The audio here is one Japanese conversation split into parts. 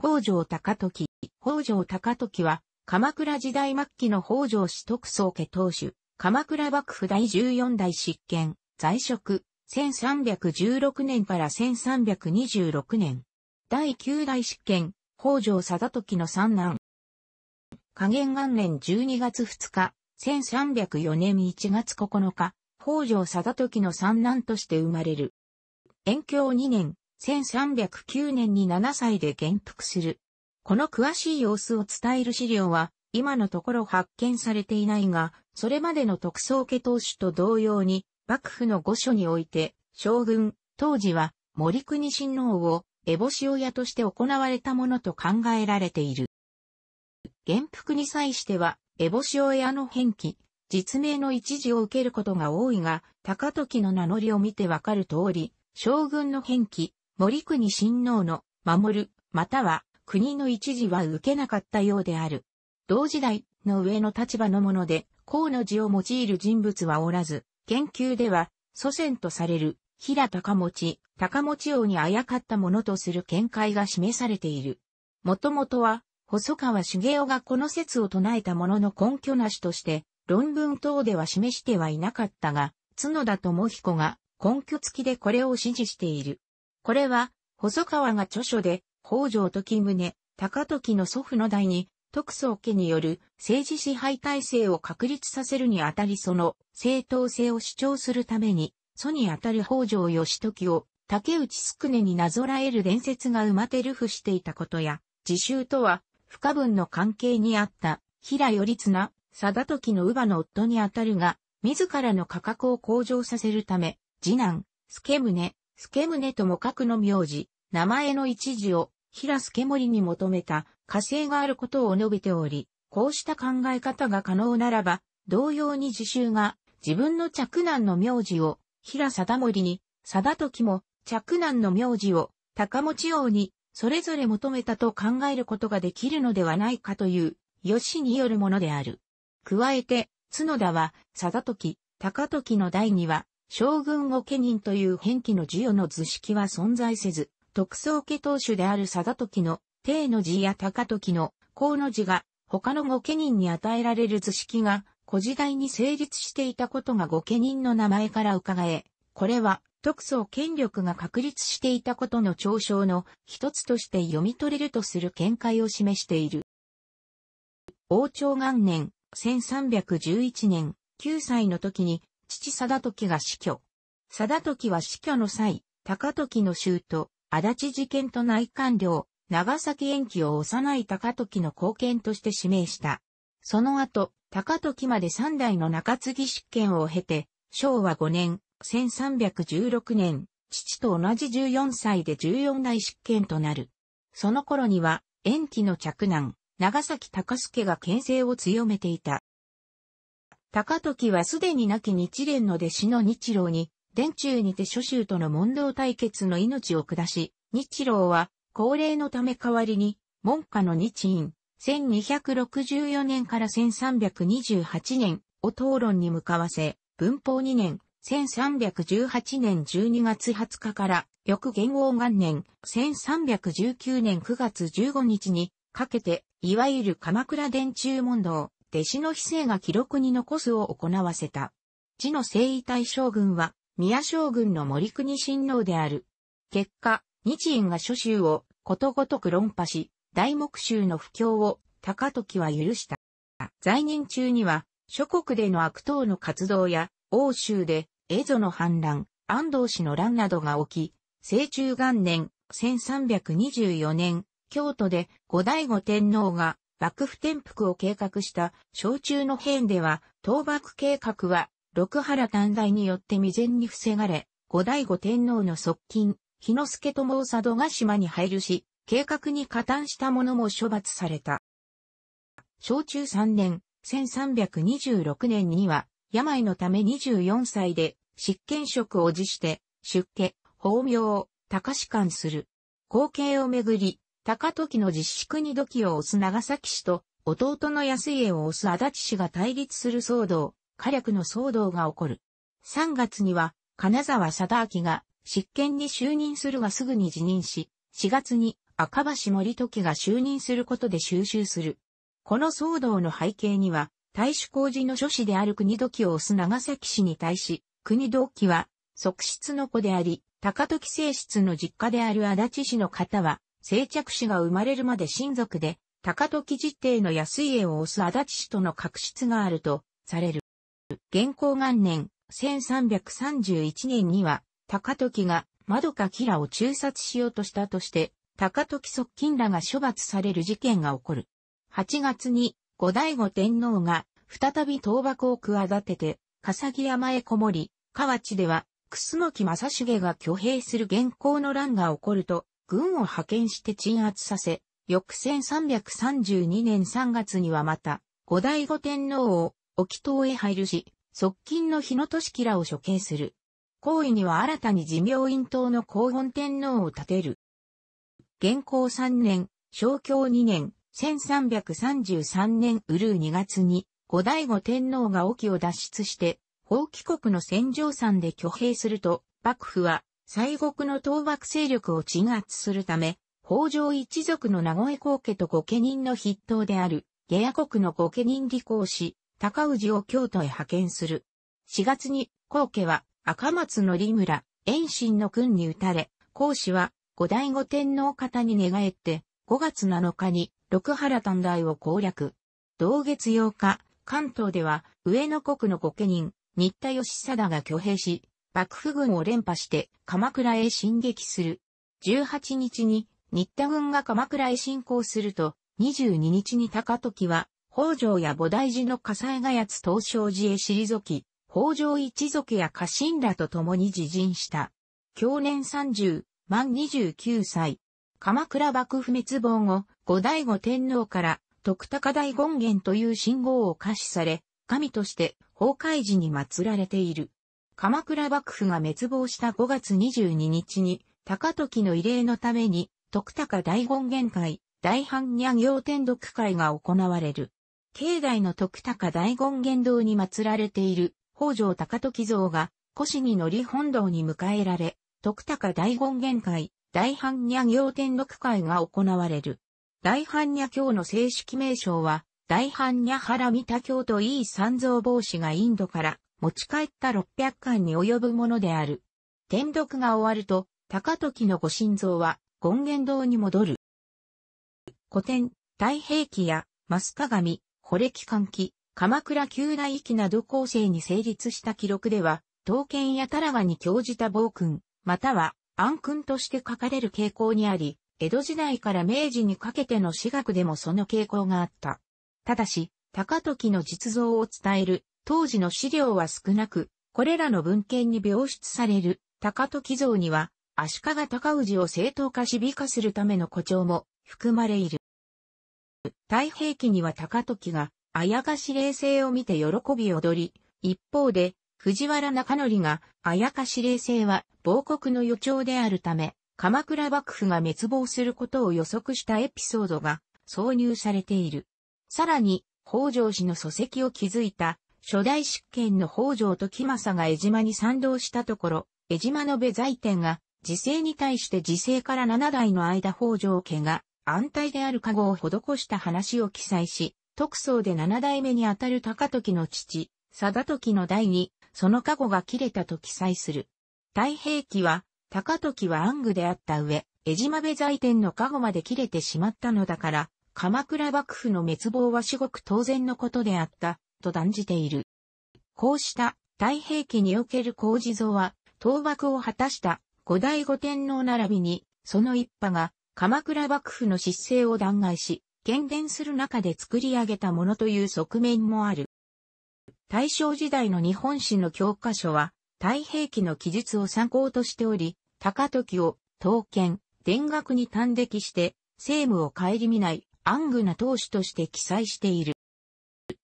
北条高時。北条高時は、鎌倉時代末期の北条氏徳宗家当主、鎌倉幕府第14代執権、在職、1316年から1326年。第9代執権、北条貞時の三男。加減元年12月2日、1304年1月9日、北条貞時の三男として生まれる。延享2年、1309年に7歳で元服する。この詳しい様子を伝える資料は、今のところ発見されていないが、それまでの特捜家当主と同様に、幕府の御所において、将軍、当時は森国親王を、烏帽子親として行われたものと考えられている。元服に際しては、烏帽子親の返記、実名の一時を受けることが多いが、高時の名乗りを見てわかる通り、将軍の返記、森国親王の守る、または国の一時は受けなかったようである。同時代の上の立場のもので、河野字を用いる人物はおらず、研究では祖先とされる平高持、高持王にあやかったものとする見解が示されている。もともとは、細川茂雄がこの説を唱えたものの根拠なしとして、論文等では示してはいなかったが、角田智彦が根拠付きでこれを支持している。これは、細川が著書で、北条時宗、高時の祖父の代に、徳宗家による政治支配体制を確立させるにあたりその正当性を主張するために、祖にあたる北条義時を竹内宿根になぞらえる伝説が馬手るふしていたことや、自習とは不可分の関係にあった平頼綱、貞時の乳母の夫にあたるが、自らの価格を向上させるため、次男、助宗、助宗とも格の名字、名前の一字を、平助森に求めた、火星があることを述べており、こうした考え方が可能ならば、同様に自習が、自分の着難の名字を、平貞森に、貞時も、着難の名字を、高持王に、それぞれ求めたと考えることができるのではないかという、吉によるものである。加えて、角田は、貞時、高時の代には、将軍御家人という変記の授与の図式は存在せず、特捜家当主である佐田時の、帝の字や高時の、高の字が、他の御家人に与えられる図式が、古時代に成立していたことが御家人の名前から伺え、これは、特捜権力が確立していたことの嘲笑の一つとして読み取れるとする見解を示している。王朝元年、1311年、9歳の時に父貞時が死去。貞時は死去の際、高時の州と、足立事件と内官僚、長崎延期を幼い高時の貢献として指名した。その後、高時まで三代の中継ぎ執権を経て、昭和5年、1316年、父と同じ14歳で14代執権となる。その頃には、延期の着難、長崎高助が牽制を強めていた。高時はすでに亡き日蓮の弟子の日郎に、殿中にて諸州との問答対決の命を下し、日郎は、高齢のため代わりに、門下の日院、1264年から1328年を討論に向かわせ、文法2年、1318年12月20日から、翌元王元年、1319年9月15日に、かけて、いわゆる鎌倉殿中問答、弟子の非正が記録に残すを行わせた。地の正位大将軍は、宮将軍の森国親王である。結果、日印が諸州をことごとく論破し、大木州の不況を高時は許した。在任中には、諸国での悪党の活動や、欧州で、蝦夷の反乱、安藤氏の乱などが起き、清中元年、1324年、京都で後醍醐天皇が幕府転覆を計画した小中の変では、倒幕計画は、六原短大によって未然に防がれ、後醍醐天皇の側近、日之助とも佐渡が島に入るし、計画に加担した者も処罰された。小中三年、1326年には、病のため24歳で、執権職を辞して、出家、法名、を、高士官する。後継をめぐり、高時の実施国時を押す長崎氏と、弟の安家を押す足立氏が対立する騒動、火略の騒動が起こる。3月には、金沢貞明が、執権に就任するがすぐに辞任し、4月に赤橋森時が就任することで収集する。この騒動の背景には、大使工事の諸子である国時を推す長崎氏に対し、国時は、側室の子であり、高時正室の実家である足立氏の方は、生着死が生まれるまで親族で、高時実定の安家を推す足立氏との確執があるとされる。現行元年、1331年には、高時が窓かキラを中殺しようとしたとして、高時側近らが処罰される事件が起こる。8月に、後醍醐天皇が、再び倒幕を企てて、笠木山へこもり、河内では、楠木正重が挙兵する現行の乱が起こると、軍を派遣して鎮圧させ、翌1332年3月にはまた、後醍醐天皇を沖島へ配るし、側近の日野利樹らを処刑する。行為には新たに寺明院党の皇本天皇を立てる。元寇3年、昭教2年、1333年うるう2月に、後醍醐天皇が沖を脱出して、法帰国の戦場山で挙兵すると、幕府は西国の倒幕勢力を鎮圧するため、北条一族の名越公家と御家人の筆頭である、下野国の御家人利口し、高氏を京都へ派遣する。4月に、公家は赤松の利村、遠心の君に撃たれ、公氏は後醍醐天皇方に寝返って、5月7日に六原短大を攻略。同月8日、関東では上野国の御家人、新田義貞が挙兵し、幕府軍を連覇して鎌倉へ進撃する。18日に新田軍が鎌倉へ進行すると、22日に高時は、北条や菩提寺の火災がやつ東照寺へ退き、北条一族や家臣らと共に自陣した。享年30、満29歳。鎌倉幕府滅亡後、後醍醐天皇から、徳高大権現という信号を可視され、神として、崩壊寺に祀られている。鎌倉幕府が滅亡した5月22日に、高時の慰霊のために、徳高大権限会、大般若行天読会が行われる。境内の徳高大権限堂に祀られている、北条高時像が、古市に乗り本堂に迎えられ、徳高大権限会、大般若行天読会が行われる。大般若教の正式名称は、大般若原見た教といい三蔵帽子がインドから持ち帰った六百巻に及ぶものである。天読が終わると、高時のご心臓は、権現堂に戻る。古典、太平記や、マ鏡、惚れ期間記、鎌倉旧大記など構成に成立した記録では、刀剣やタラワに興じた暴君、または暗君として書かれる傾向にあり、江戸時代から明治にかけての私学でもその傾向があった。ただし、高時の実像を伝える当時の資料は少なく、これらの文献に描出される高時像には、足利高氏を正当化し美化するための誇張も含まれいる。太平記には高時が、あやかし霊星を見て喜び踊り、一方で、藤原中則が、あやかし霊星は亡国の予兆であるため、鎌倉幕府が滅亡することを予測したエピソードが挿入されている。さらに、北条氏の礎石を築いた初代執権の北条時政が江島に賛同したところ、江島の部財天が、時勢に対して時勢から七代の間北条家が安泰である加護を施した話を記載し、特捜で七代目にあたる高時の父、貞時の代に、その加護が切れたと記載する。太平記は、高時は暗愚であった上、江島部財天の加護まで切れてしまったのだから、鎌倉幕府の滅亡は至極当然のことであった、と断じている。こうした太平記における工事像は、倒幕を果たした五代五天皇並びに、その一派が鎌倉幕府の失勢を弾劾し、権伝する中で作り上げたものという側面もある。大正時代の日本史の教科書は、太平記の記述を参考としており、高時を、刀剣、田楽に端的して、政務を顧みない、暗愚な当主として記載している。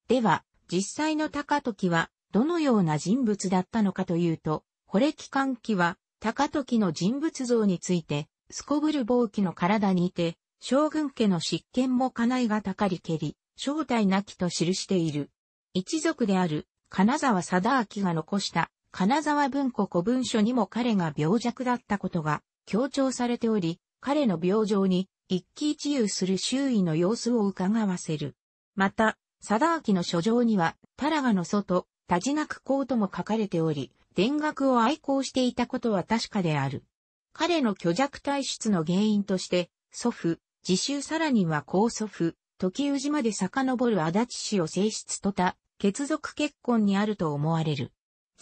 では、実際の高時はどのような人物だったのかというと、これ期間期は高時の人物像について、すこぶる暴気の体にいて、将軍家の執権も家内がたかりけり、正体なきと記している。一族である、金沢貞明が残した、金沢文庫古文書にも彼が病弱だったことが強調されており、彼の病状に一喜一憂する周囲の様子を伺わせる。また、貞明の書状には、タラガの外、タジナク公とも書かれており、田楽を愛好していたことは確かである。彼の虚弱体質の原因として、祖父、自習さらには高祖父、時氏まで遡る足立氏を性質とた、血族結婚にあると思われる。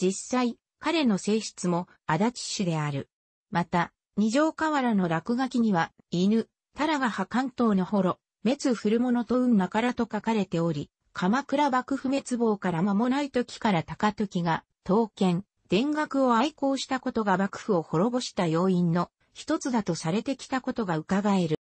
実際、彼の性質も足立氏である。また、二条河原の落書きには、犬、タラガ派関東のロ、滅古物と運からと書かれており、鎌倉幕府滅亡から間もない時から高時が、刀剣、田楽を愛好したことが幕府を滅ぼした要因の一つだとされてきたことが伺える。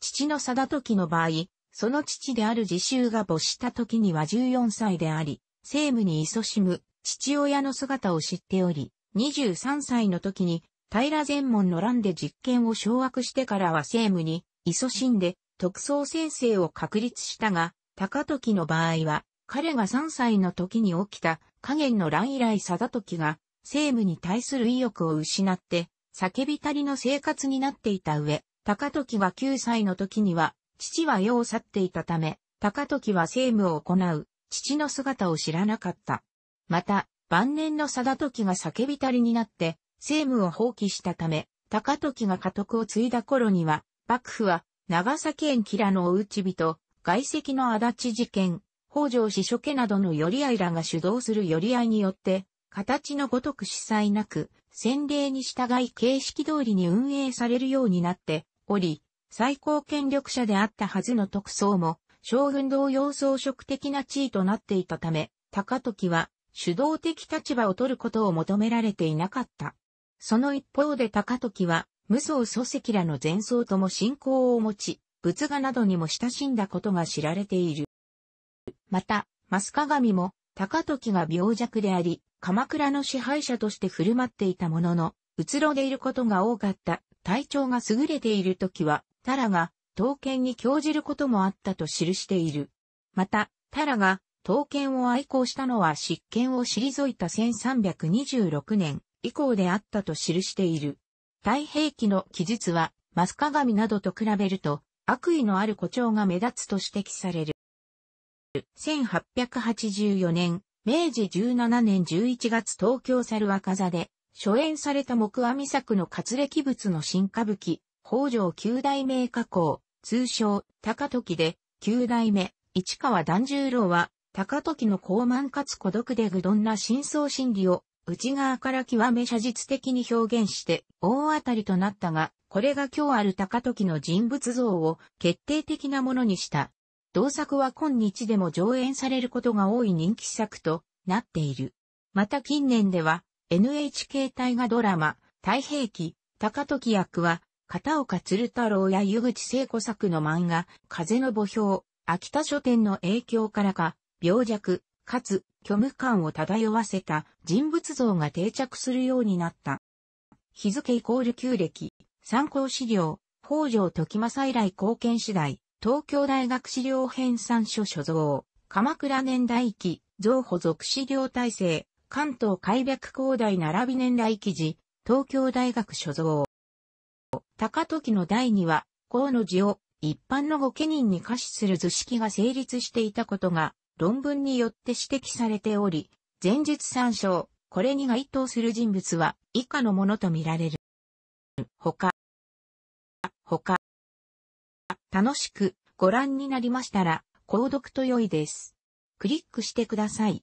父の貞時の場合、その父である自習が没した時には14歳であり、政務に勤しむ父親の姿を知っており、23歳の時に平前門の乱で実権を掌握してからは政務に勤しんで特捜先生を確立したが、高時の場合は、彼が3歳の時に起きた加減の乱以来貞時が、政務に対する意欲を失って、叫びたりの生活になっていた上、高時は9歳の時には、父は世を去っていたため、高時は政務を行う、父の姿を知らなかった。また、晩年の貞時が叫びたりになって、政務を放棄したため、高時が家督を継いだ頃には、幕府は長崎園キラのおうち人、外籍の足立事件、北条氏書家などの寄り合いらが主導する寄り合いによって、形のごとく司祭なく、先例に従い形式通りに運営されるようになっており、最高権力者であったはずの特捜も、将軍同様装飾的な地位となっていたため、高時は主導的立場を取ることを求められていなかった。その一方で高時は、無双祖石らの前奏とも信仰を持ち、仏画などにも親しんだことが知られている。また、マ鏡も、高時が病弱であり、鎌倉の支配者として振る舞っていたものの、うつろでいることが多かった、体調が優れている時は、タラが、刀剣に興じることもあったと記している。また、タラが、刀剣を愛好したのは執権を退いた1326年以降であったと記している。太平記の記述は、マス鏡などと比べると、悪意のある誇張が目立つと指摘される。1884年、明治17年11月東京猿若座で、初演された木阿弥作の活歴物の新歌舞伎、北条九代目加工、通称、高時で、九代目、市川團十郎は、高時の高慢かつ孤独で愚鈍な真相心理を内側から極め写実的に表現して大当たりとなったが、これが今日ある高時の人物像を決定的なものにした。同作は今日でも上演されることが多い人気作となっている。また近年では NHK 大河ドラマ、太平記、高時役は、片岡鶴太郎や湯口聖子作の漫画、風の墓標、秋田書店の影響からか、病弱、かつ虚無感を漂わせた人物像が定着するようになった。日付イコール旧暦、参考資料、北条時政以来貢献次第、東京大学資料編纂書所蔵、鎌倉年代記、増補続資料体制、関東開闢広大並び年代記事、東京大学所蔵。高時の第2は、河野寺を一般の御家人に可視する図式が成立していたことが論文によって指摘されており、前述参照、これに該当する人物は以下のものとみられる。他、他、楽しくご覧になりましたら、購読と良いです。クリックしてください。